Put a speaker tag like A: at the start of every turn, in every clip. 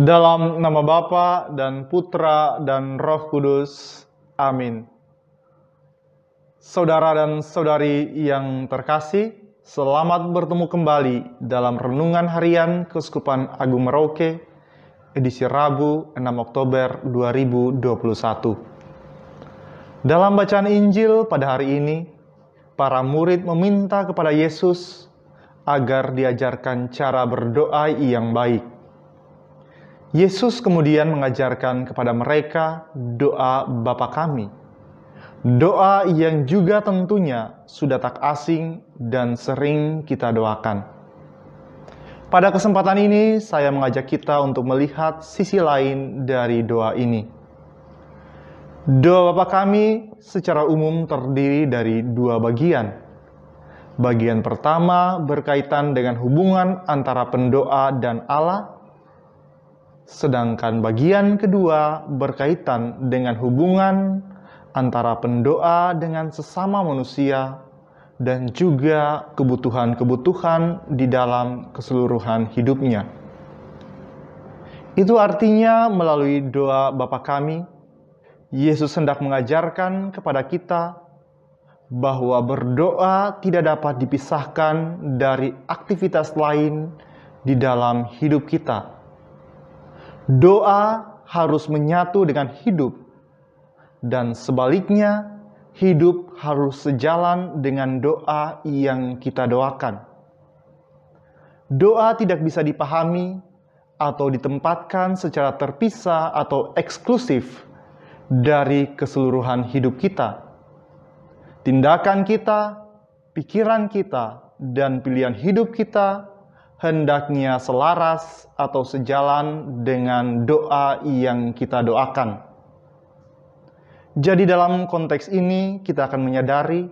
A: Dalam nama Bapa dan Putra dan Roh Kudus. Amin. Saudara dan saudari yang terkasih, selamat bertemu kembali dalam renungan harian Keuskupan Agung Merauke edisi Rabu, 6 Oktober 2021. Dalam bacaan Injil pada hari ini, para murid meminta kepada Yesus agar diajarkan cara berdoa yang baik. Yesus kemudian mengajarkan kepada mereka doa Bapa kami. Doa yang juga tentunya sudah tak asing dan sering kita doakan. Pada kesempatan ini, saya mengajak kita untuk melihat sisi lain dari doa ini Doa Bapa kami secara umum terdiri dari dua bagian. Bagian pertama berkaitan dengan hubungan antara pendoa dan Allah, sedangkan bagian kedua berkaitan dengan hubungan antara pendoa dengan sesama manusia dan juga kebutuhan-kebutuhan di dalam keseluruhan hidupnya. Itu artinya melalui doa Bapa kami, Yesus hendak mengajarkan kepada kita bahwa berdoa tidak dapat dipisahkan dari aktivitas lain di dalam hidup kita. Doa harus menyatu dengan hidup, dan sebaliknya, hidup harus sejalan dengan doa yang kita doakan. Doa tidak bisa dipahami atau ditempatkan secara terpisah atau eksklusif dari keseluruhan hidup kita. Tindakan kita, pikiran kita, dan pilihan hidup kita hendaknya selaras atau sejalan dengan doa yang kita doakan. Jadi, dalam konteks ini, kita akan menyadari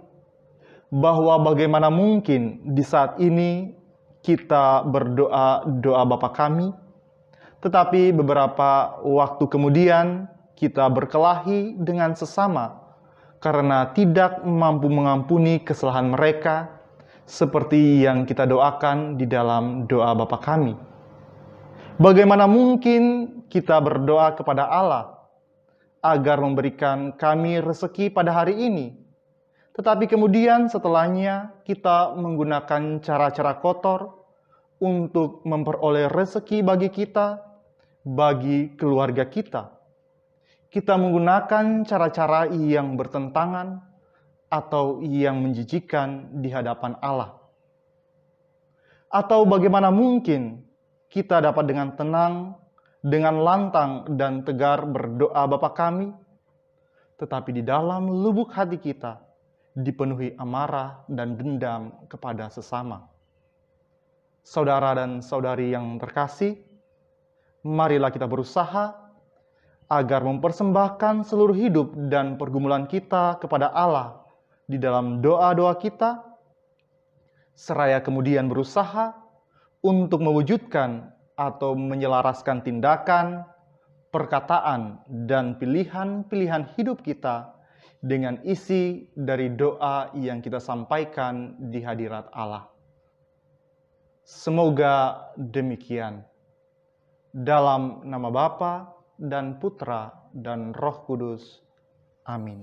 A: bahwa bagaimana mungkin di saat ini kita berdoa doa Bapa kami, tetapi beberapa waktu kemudian kita berkelahi dengan sesama karena tidak mampu mengampuni kesalahan mereka seperti yang kita doakan di dalam doa Bapa kami. Bagaimana mungkin kita berdoa kepada Allah agar memberikan kami rezeki pada hari ini? Tetapi kemudian setelahnya kita menggunakan cara-cara kotor untuk memperoleh rezeki bagi kita, bagi keluarga kita kita menggunakan cara-cara yang bertentangan atau yang menjijikan di hadapan Allah? Atau bagaimana mungkin kita dapat dengan tenang, dengan lantang dan tegar berdoa Bapa kami, tetapi di dalam lubuk hati kita dipenuhi amarah dan dendam kepada sesama. Saudara dan saudari yang terkasih, marilah kita berusaha agar mempersembahkan seluruh hidup dan pergumulan kita kepada Allah di dalam doa-doa kita, seraya kemudian berusaha untuk mewujudkan atau menyelaraskan tindakan, perkataan, dan pilihan-pilihan hidup kita dengan isi dari doa yang kita sampaikan di hadirat Allah. Semoga demikian. Dalam nama Bapa dan Putra dan Roh Kudus. Amin.